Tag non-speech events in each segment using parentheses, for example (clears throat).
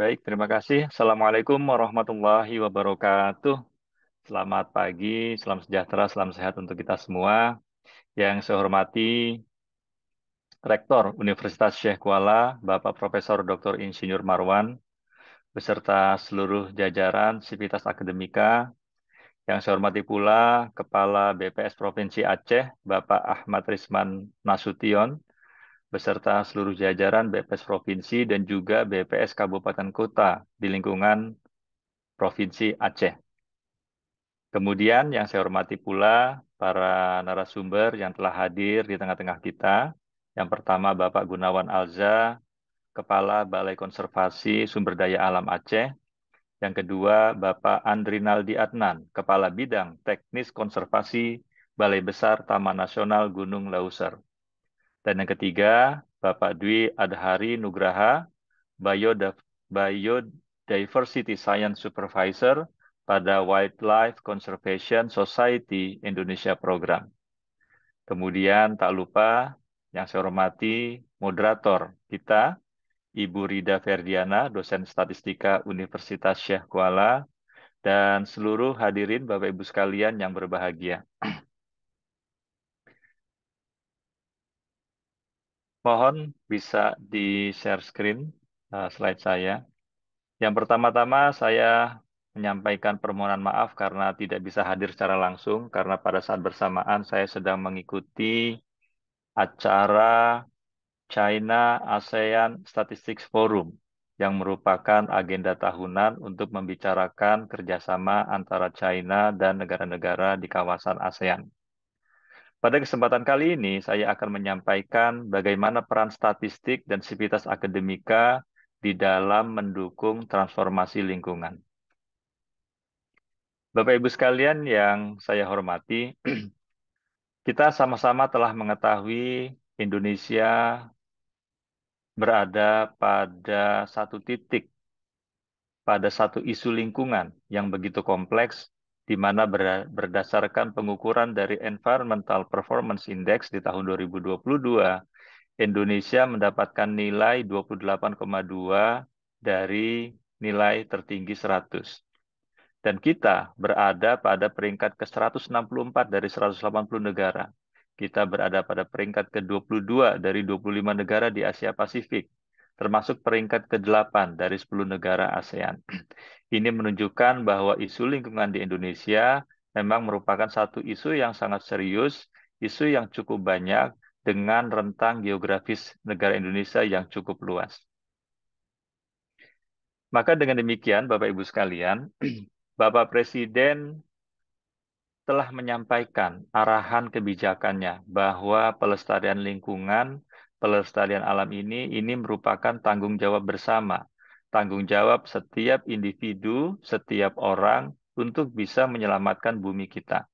Baik, terima kasih. Assalamualaikum warahmatullahi wabarakatuh. Selamat pagi, salam sejahtera, salam sehat untuk kita semua. Yang saya hormati Rektor Universitas Syekh Kuala, Bapak Profesor Dr. Insinyur Marwan, beserta seluruh jajaran civitas Akademika, yang saya hormati pula Kepala BPS Provinsi Aceh, Bapak Ahmad Risman Nasution, beserta seluruh jajaran BPS Provinsi dan juga BPS Kabupaten Kota di lingkungan Provinsi Aceh. Kemudian yang saya hormati pula para narasumber yang telah hadir di tengah-tengah kita. Yang pertama Bapak Gunawan Alza, Kepala Balai Konservasi Sumber Daya Alam Aceh. Yang kedua Bapak Andrinaldi Adnan, Kepala Bidang Teknis Konservasi Balai Besar Taman Nasional Gunung Lauser. Dan yang ketiga, Bapak Dwi Adhari Nugraha, Biodiversity Science Supervisor pada Wildlife Conservation Society Indonesia Program. Kemudian tak lupa yang saya hormati moderator kita, Ibu Rida Ferdiana, dosen statistika Universitas Syekh Kuala, dan seluruh hadirin Bapak Ibu sekalian yang berbahagia. (clears throat) Mohon bisa di share screen uh, slide saya. Yang pertama-tama saya menyampaikan permohonan maaf karena tidak bisa hadir secara langsung karena pada saat bersamaan saya sedang mengikuti acara China ASEAN Statistics Forum yang merupakan agenda tahunan untuk membicarakan kerjasama antara China dan negara-negara di kawasan ASEAN. Pada kesempatan kali ini, saya akan menyampaikan bagaimana peran statistik dan sivitas akademika di dalam mendukung transformasi lingkungan. Bapak Ibu sekalian yang saya hormati, (clears throat) kita sama-sama telah mengetahui Indonesia berada pada satu titik, pada satu isu lingkungan yang begitu kompleks di mana berdasarkan pengukuran dari Environmental Performance Index di tahun 2022, Indonesia mendapatkan nilai 28,2 dari nilai tertinggi 100. Dan kita berada pada peringkat ke-164 dari 180 negara. Kita berada pada peringkat ke-22 dari 25 negara di Asia Pasifik termasuk peringkat ke-8 dari 10 negara ASEAN. (clears throat) Ini menunjukkan bahwa isu lingkungan di Indonesia memang merupakan satu isu yang sangat serius, isu yang cukup banyak dengan rentang geografis negara Indonesia yang cukup luas. Maka dengan demikian Bapak Ibu sekalian, (clears throat) Bapak Presiden telah menyampaikan arahan kebijakannya bahwa pelestarian lingkungan pelestarian alam ini, ini merupakan tanggung jawab bersama. Tanggung jawab setiap individu, setiap orang untuk bisa menyelamatkan bumi kita.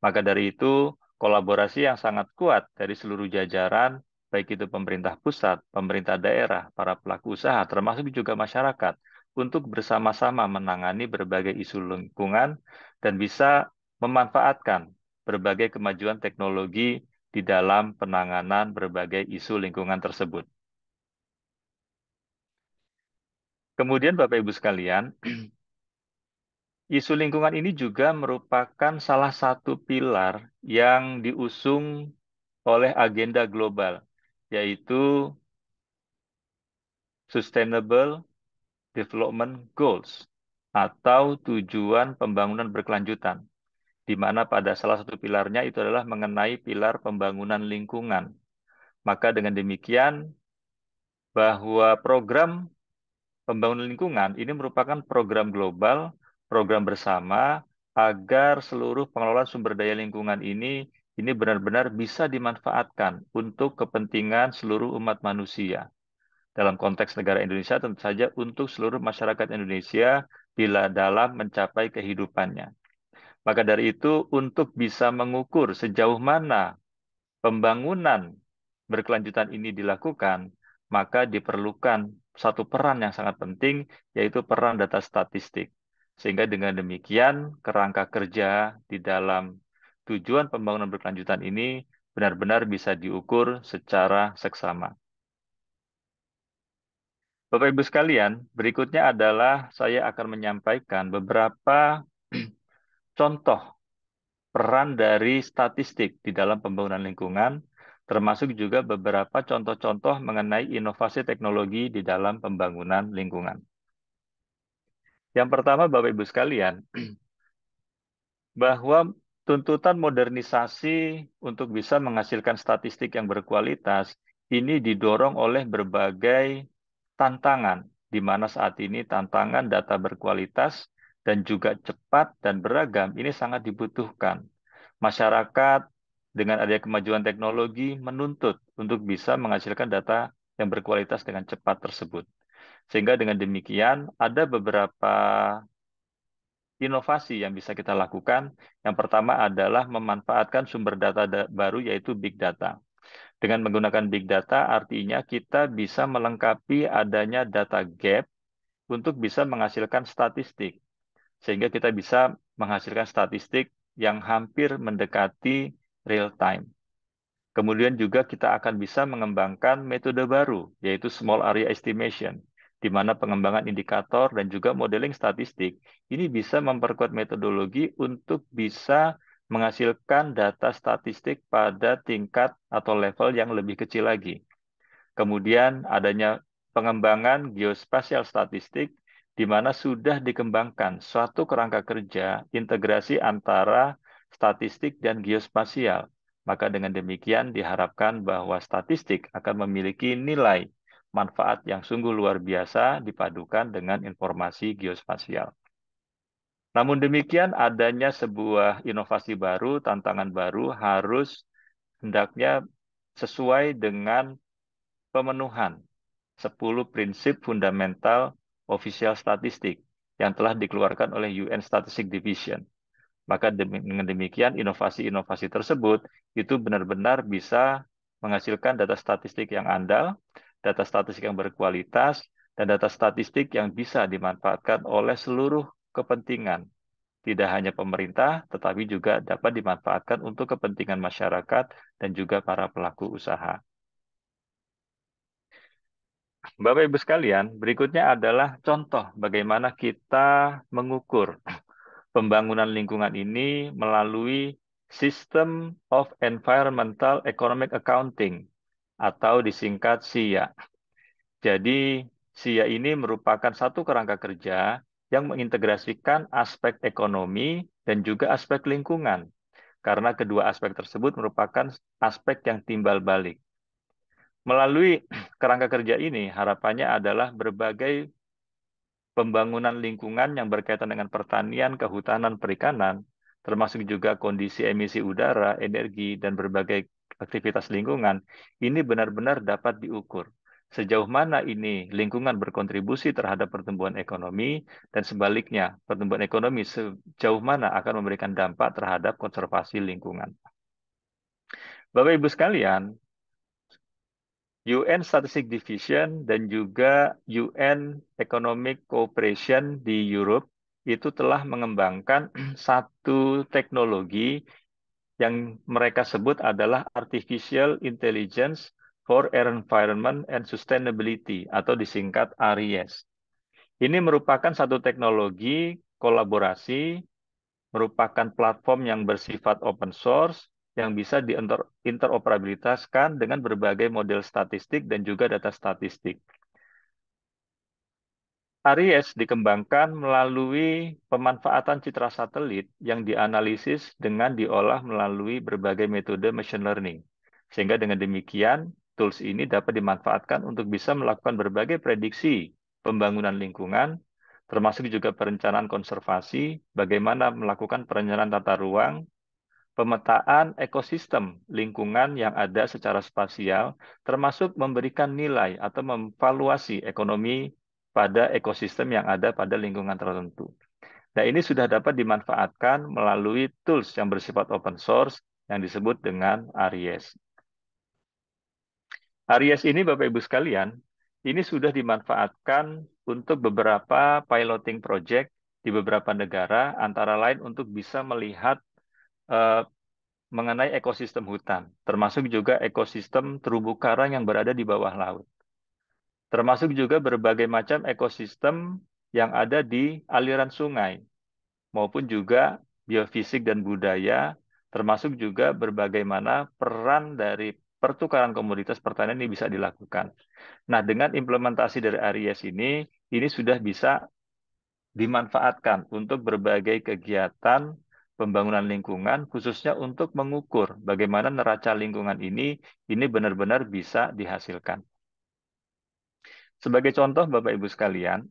Maka dari itu, kolaborasi yang sangat kuat dari seluruh jajaran, baik itu pemerintah pusat, pemerintah daerah, para pelaku usaha, termasuk juga masyarakat, untuk bersama-sama menangani berbagai isu lingkungan dan bisa memanfaatkan berbagai kemajuan teknologi di dalam penanganan berbagai isu lingkungan tersebut. Kemudian Bapak Ibu sekalian, (clears throat) isu lingkungan ini juga merupakan salah satu pilar yang diusung oleh agenda global, yaitu Sustainable Development Goals atau tujuan pembangunan berkelanjutan di mana pada salah satu pilarnya itu adalah mengenai pilar pembangunan lingkungan. Maka dengan demikian bahwa program pembangunan lingkungan ini merupakan program global, program bersama agar seluruh pengelola sumber daya lingkungan ini ini benar-benar bisa dimanfaatkan untuk kepentingan seluruh umat manusia. Dalam konteks negara Indonesia tentu saja untuk seluruh masyarakat Indonesia bila dalam mencapai kehidupannya. Maka dari itu untuk bisa mengukur sejauh mana pembangunan berkelanjutan ini dilakukan, maka diperlukan satu peran yang sangat penting yaitu peran data statistik. Sehingga dengan demikian kerangka kerja di dalam tujuan pembangunan berkelanjutan ini benar-benar bisa diukur secara seksama. Bapak Ibu sekalian, berikutnya adalah saya akan menyampaikan beberapa (clears throat) contoh peran dari statistik di dalam pembangunan lingkungan, termasuk juga beberapa contoh-contoh mengenai inovasi teknologi di dalam pembangunan lingkungan. Yang pertama, Bapak Ibu sekalian, (clears throat) bahwa tuntutan modernisasi untuk bisa menghasilkan statistik yang berkualitas ini didorong oleh berbagai tantangan, di mana saat ini tantangan data berkualitas dan juga cepat dan beragam ini sangat dibutuhkan. Masyarakat dengan adanya kemajuan teknologi menuntut untuk bisa menghasilkan data yang berkualitas dengan cepat tersebut. Sehingga dengan demikian ada beberapa inovasi yang bisa kita lakukan. Yang pertama adalah memanfaatkan sumber data baru yaitu big data. Dengan menggunakan big data, artinya kita bisa melengkapi adanya data gap untuk bisa menghasilkan statistik sehingga kita bisa menghasilkan statistik yang hampir mendekati real time. Kemudian juga kita akan bisa mengembangkan metode baru, yaitu small area estimation, di mana pengembangan indikator dan juga modeling statistik ini bisa memperkuat metodologi untuk bisa menghasilkan data statistik pada tingkat atau level yang lebih kecil lagi. Kemudian adanya pengembangan geospasial statistik di mana sudah dikembangkan suatu kerangka kerja integrasi antara statistik dan geospasial. Maka dengan demikian diharapkan bahwa statistik akan memiliki nilai manfaat yang sungguh luar biasa dipadukan dengan informasi geospasial. Namun demikian adanya sebuah inovasi baru, tantangan baru harus hendaknya sesuai dengan pemenuhan 10 prinsip fundamental official statistik yang telah dikeluarkan oleh UN Statistic Division. Maka dengan demikian inovasi-inovasi tersebut itu benar-benar bisa menghasilkan data statistik yang andal, data statistik yang berkualitas, dan data statistik yang bisa dimanfaatkan oleh seluruh kepentingan. Tidak hanya pemerintah, tetapi juga dapat dimanfaatkan untuk kepentingan masyarakat dan juga para pelaku usaha. Bapak Ibu sekalian, berikutnya adalah contoh bagaimana kita mengukur pembangunan lingkungan ini melalui System of Environmental Economic Accounting atau disingkat SIA. Jadi SIA ini merupakan satu kerangka kerja yang mengintegrasikan aspek ekonomi dan juga aspek lingkungan karena kedua aspek tersebut merupakan aspek yang timbal balik. Melalui (clears throat) kerangka kerja ini, harapannya adalah berbagai pembangunan lingkungan yang berkaitan dengan pertanian, kehutanan, perikanan, termasuk juga kondisi emisi udara, energi, dan berbagai aktivitas lingkungan, ini benar-benar dapat diukur. Sejauh mana ini lingkungan berkontribusi terhadap pertumbuhan ekonomi, dan sebaliknya, pertumbuhan ekonomi sejauh mana akan memberikan dampak terhadap konservasi lingkungan. Bapak Ibu sekalian, UN Strategic Division dan juga UN Economic Cooperation di Europe itu telah mengembangkan (clears throat) satu teknologi yang mereka sebut adalah Artificial Intelligence for Environment and Sustainability atau disingkat ARIES. Ini merupakan satu teknologi kolaborasi, merupakan platform yang bersifat open source yang bisa diinteroperabilitaskan dengan berbagai model statistik dan juga data statistik. Aries dikembangkan melalui pemanfaatan citra satelit yang dianalisis dengan diolah melalui berbagai metode machine learning. Sehingga dengan demikian, tools ini dapat dimanfaatkan untuk bisa melakukan berbagai prediksi pembangunan lingkungan, termasuk juga perencanaan konservasi, bagaimana melakukan perencanaan tata ruang, pemetaan ekosistem lingkungan yang ada secara spasial, termasuk memberikan nilai atau memvaluasi ekonomi pada ekosistem yang ada pada lingkungan tertentu. Nah, ini sudah dapat dimanfaatkan melalui tools yang bersifat open source yang disebut dengan Aries. Aries ini, Bapak Ibu sekalian, ini sudah dimanfaatkan untuk beberapa piloting project di beberapa negara, antara lain untuk bisa melihat uh, mengenai ekosistem hutan, termasuk juga ekosistem terumbu karang yang berada di bawah laut. Termasuk juga berbagai macam ekosistem yang ada di aliran sungai, maupun juga biofisik dan budaya, termasuk juga mana peran dari pertukaran komoditas pertanian ini bisa dilakukan. Nah, dengan implementasi dari Aries ini, ini sudah bisa dimanfaatkan untuk berbagai kegiatan pembangunan lingkungan khususnya untuk mengukur bagaimana neraca lingkungan ini ini benar-benar bisa dihasilkan. Sebagai contoh Bapak Ibu sekalian,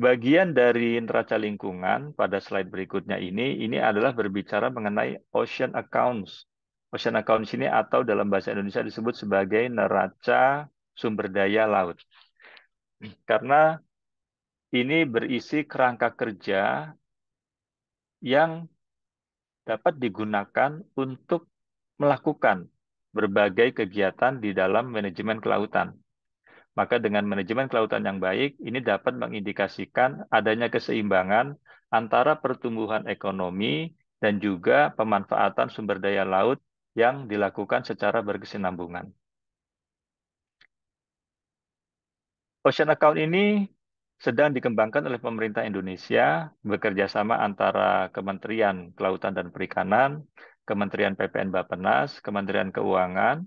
bagian dari neraca lingkungan pada slide berikutnya ini ini adalah berbicara mengenai ocean accounts. Ocean accounts ini atau dalam bahasa Indonesia disebut sebagai neraca sumber daya laut. Karena ini berisi kerangka kerja yang dapat digunakan untuk melakukan berbagai kegiatan di dalam manajemen kelautan. Maka dengan manajemen kelautan yang baik, ini dapat mengindikasikan adanya keseimbangan antara pertumbuhan ekonomi dan juga pemanfaatan sumber daya laut yang dilakukan secara berkesinambungan. Ocean Account ini sedang dikembangkan oleh pemerintah Indonesia bekerjasama antara Kementerian Kelautan dan Perikanan, Kementerian PPN Bapenas, Kementerian Keuangan,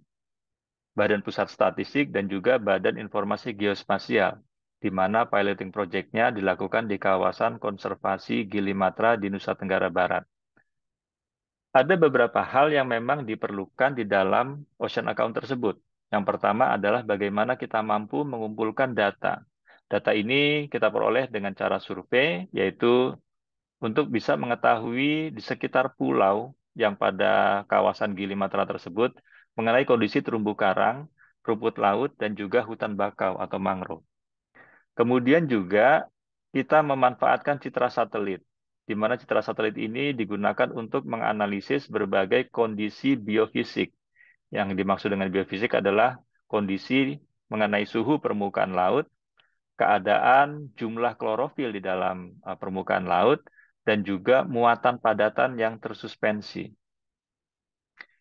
Badan Pusat Statistik, dan juga Badan Informasi Geospasial, di mana piloting projectnya dilakukan di kawasan konservasi Gili Matra di Nusa Tenggara Barat. Ada beberapa hal yang memang diperlukan di dalam ocean account tersebut. Yang pertama adalah bagaimana kita mampu mengumpulkan data Data ini kita peroleh dengan cara survei, yaitu untuk bisa mengetahui di sekitar pulau yang pada kawasan Gili Matra tersebut mengenai kondisi terumbu karang, rumput laut, dan juga hutan bakau atau mangrove. Kemudian juga kita memanfaatkan citra satelit, di mana citra satelit ini digunakan untuk menganalisis berbagai kondisi biofisik. Yang dimaksud dengan biofisik adalah kondisi mengenai suhu permukaan laut, keadaan jumlah klorofil di dalam uh, permukaan laut dan juga muatan padatan yang tersuspensi.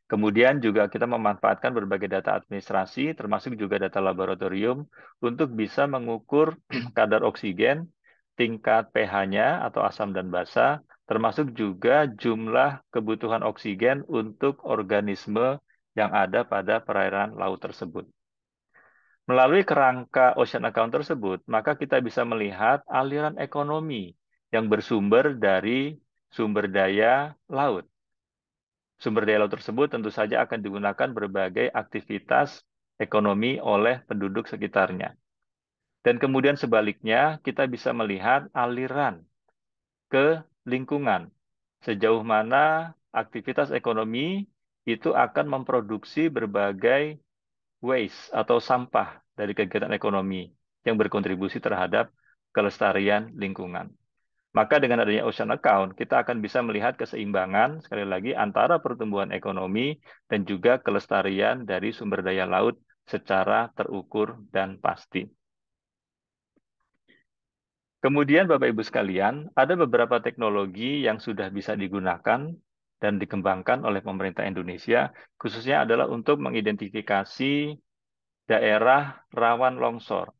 Kemudian juga kita memanfaatkan berbagai data administrasi, termasuk juga data laboratorium, untuk bisa mengukur (clears throat) kadar oksigen, tingkat pH-nya atau asam dan basa, termasuk juga jumlah kebutuhan oksigen untuk organisme yang ada pada perairan laut tersebut. Melalui kerangka ocean account tersebut, maka kita bisa melihat aliran ekonomi yang bersumber dari sumber daya laut. Sumber daya laut tersebut tentu saja akan digunakan berbagai aktivitas ekonomi oleh penduduk sekitarnya. Dan kemudian sebaliknya, kita bisa melihat aliran ke lingkungan. Sejauh mana aktivitas ekonomi itu akan memproduksi berbagai waste atau sampah dari kegiatan ekonomi yang berkontribusi terhadap kelestarian lingkungan. Maka dengan adanya ocean account, kita akan bisa melihat keseimbangan sekali lagi antara pertumbuhan ekonomi dan juga kelestarian dari sumber daya laut secara terukur dan pasti. Kemudian Bapak Ibu sekalian, ada beberapa teknologi yang sudah bisa digunakan dan dikembangkan oleh pemerintah Indonesia, khususnya adalah untuk mengidentifikasi daerah rawan longsor.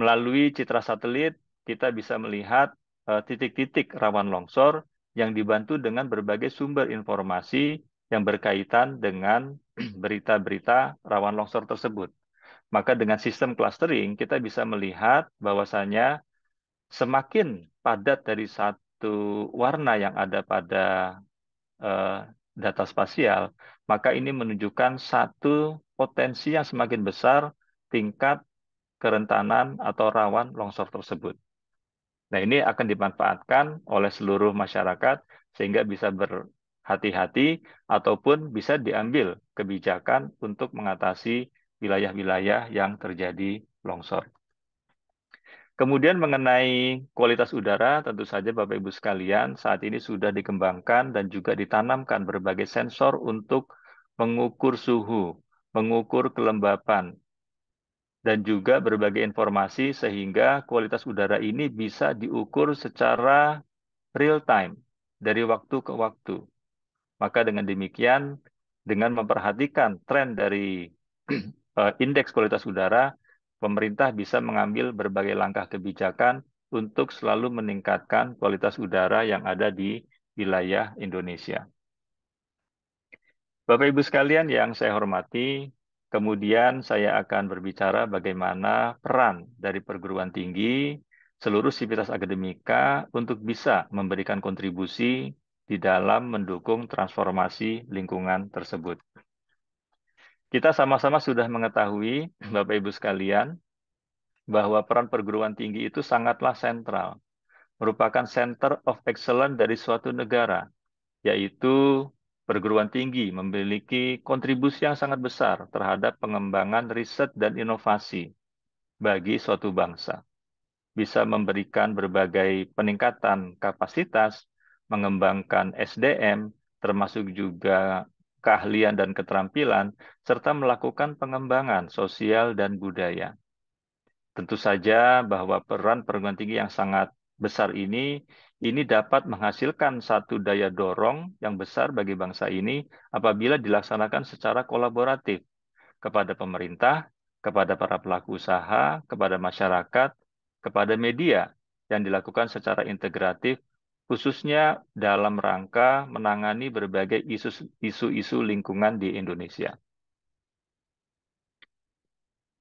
Melalui citra satelit, kita bisa melihat eh, titik-titik rawan longsor yang dibantu dengan berbagai sumber informasi yang berkaitan dengan (clears throat) berita-berita rawan longsor tersebut. Maka dengan sistem clustering, kita bisa melihat bahwasannya semakin padat dari satu warna yang ada pada Eh, data spasial, maka ini menunjukkan satu potensi yang semakin besar tingkat kerentanan atau rawan longsor tersebut. Nah, ini akan dimanfaatkan oleh seluruh masyarakat sehingga bisa berhati-hati ataupun bisa diambil kebijakan untuk mengatasi wilayah-wilayah yang terjadi longsor. Kemudian mengenai kualitas udara, tentu saja Bapak Ibu sekalian, saat ini sudah dikembangkan dan juga ditanamkan berbagai sensor untuk mengukur suhu, mengukur kelembapan, dan juga berbagai informasi sehingga kualitas udara ini bisa diukur secara real time dari waktu ke waktu. Maka dengan demikian, dengan memperhatikan tren dari (clears throat) eh, indeks kualitas udara, pemerintah bisa mengambil berbagai langkah kebijakan untuk selalu meningkatkan kualitas udara yang ada di wilayah Indonesia. Bapak Ibu sekalian yang saya hormati, kemudian saya akan berbicara bagaimana peran dari perguruan tinggi seluruh sivitas akademika untuk bisa memberikan kontribusi di dalam mendukung transformasi lingkungan tersebut. Kita sama-sama sudah mengetahui, Bapak Ibu sekalian, bahwa peran perguruan tinggi itu sangatlah sentral, merupakan center of excellence dari suatu negara, yaitu perguruan tinggi memiliki kontribusi yang sangat besar terhadap pengembangan riset dan inovasi bagi suatu bangsa. Bisa memberikan berbagai peningkatan kapasitas, mengembangkan SDM, termasuk juga keahlian dan keterampilan, serta melakukan pengembangan sosial dan budaya. Tentu saja bahwa peran perguruan tinggi yang sangat besar ini ini dapat menghasilkan satu daya dorong yang besar bagi bangsa ini apabila dilaksanakan secara kolaboratif kepada pemerintah, kepada para pelaku usaha, kepada masyarakat, kepada media yang dilakukan secara integratif khususnya dalam rangka menangani berbagai isu-isu lingkungan di Indonesia.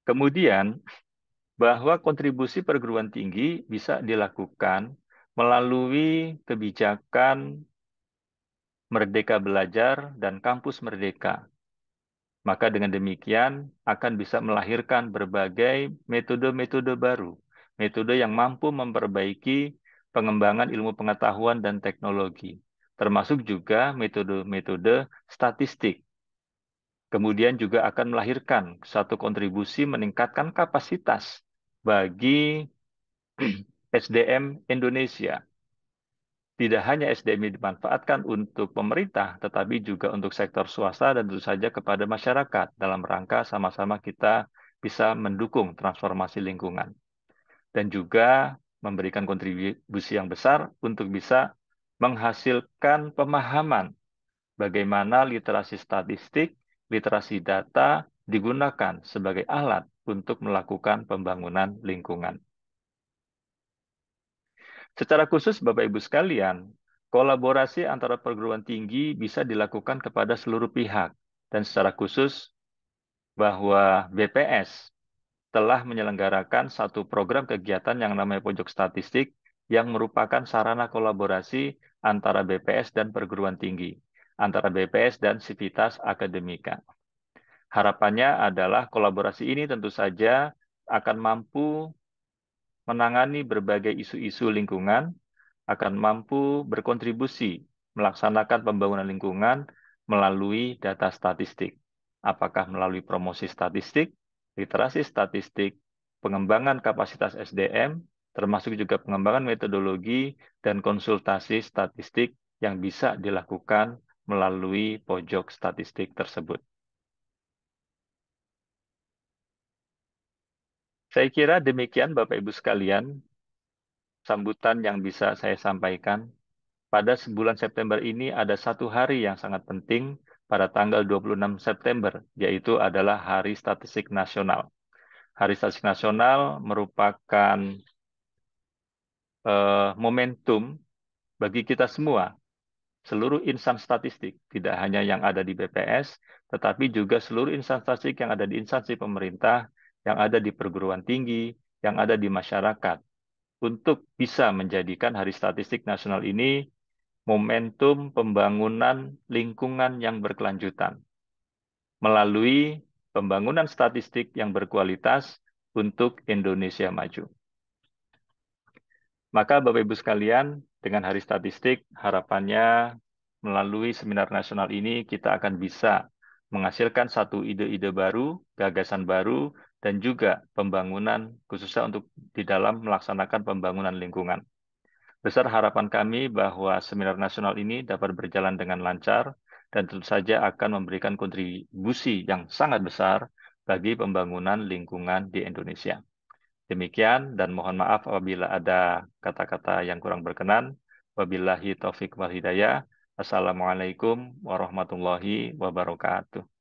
Kemudian, bahwa kontribusi perguruan tinggi bisa dilakukan melalui kebijakan Merdeka Belajar dan Kampus Merdeka. Maka dengan demikian akan bisa melahirkan berbagai metode-metode baru, metode yang mampu memperbaiki pengembangan ilmu pengetahuan dan teknologi, termasuk juga metode-metode statistik. Kemudian juga akan melahirkan satu kontribusi meningkatkan kapasitas bagi SDM (clears throat) Indonesia. Tidak hanya SDM dimanfaatkan untuk pemerintah, tetapi juga untuk sektor swasta dan tentu saja kepada masyarakat dalam rangka sama-sama kita bisa mendukung transformasi lingkungan. Dan juga memberikan kontribusi yang besar untuk bisa menghasilkan pemahaman bagaimana literasi statistik, literasi data digunakan sebagai alat untuk melakukan pembangunan lingkungan. Secara khusus, Bapak Ibu sekalian, kolaborasi antara perguruan tinggi bisa dilakukan kepada seluruh pihak, dan secara khusus bahwa BPS telah menyelenggarakan satu program kegiatan yang namanya Pojok Statistik yang merupakan sarana kolaborasi antara BPS dan perguruan tinggi, antara BPS dan Sivitas Akademika. Harapannya adalah kolaborasi ini tentu saja akan mampu menangani berbagai isu-isu lingkungan, akan mampu berkontribusi melaksanakan pembangunan lingkungan melalui data statistik, apakah melalui promosi statistik literasi statistik, pengembangan kapasitas SDM, termasuk juga pengembangan metodologi dan konsultasi statistik yang bisa dilakukan melalui pojok statistik tersebut. Saya kira demikian Bapak Ibu sekalian sambutan yang bisa saya sampaikan. Pada sebulan September ini ada satu hari yang sangat penting pada tanggal 26 September, yaitu adalah Hari Statistik Nasional. Hari Statistik Nasional merupakan uh, momentum bagi kita semua, seluruh insan statistik, tidak hanya yang ada di BPS, tetapi juga seluruh insan statistik yang ada di instansi pemerintah, yang ada di perguruan tinggi, yang ada di masyarakat, untuk bisa menjadikan Hari Statistik Nasional ini momentum pembangunan lingkungan yang berkelanjutan melalui pembangunan statistik yang berkualitas untuk Indonesia maju. Maka Bapak Ibu sekalian, dengan Hari Statistik harapannya melalui seminar nasional ini kita akan bisa menghasilkan satu ide-ide baru, gagasan baru, dan juga pembangunan khususnya untuk di dalam melaksanakan pembangunan lingkungan. Besar harapan kami bahwa seminar nasional ini dapat berjalan dengan lancar dan tentu saja akan memberikan kontribusi yang sangat besar bagi pembangunan lingkungan di Indonesia. Demikian dan mohon maaf apabila ada kata-kata yang kurang berkenan. Wabillahi taufik wal hidayah. Assalamualaikum warahmatullahi wabarakatuh.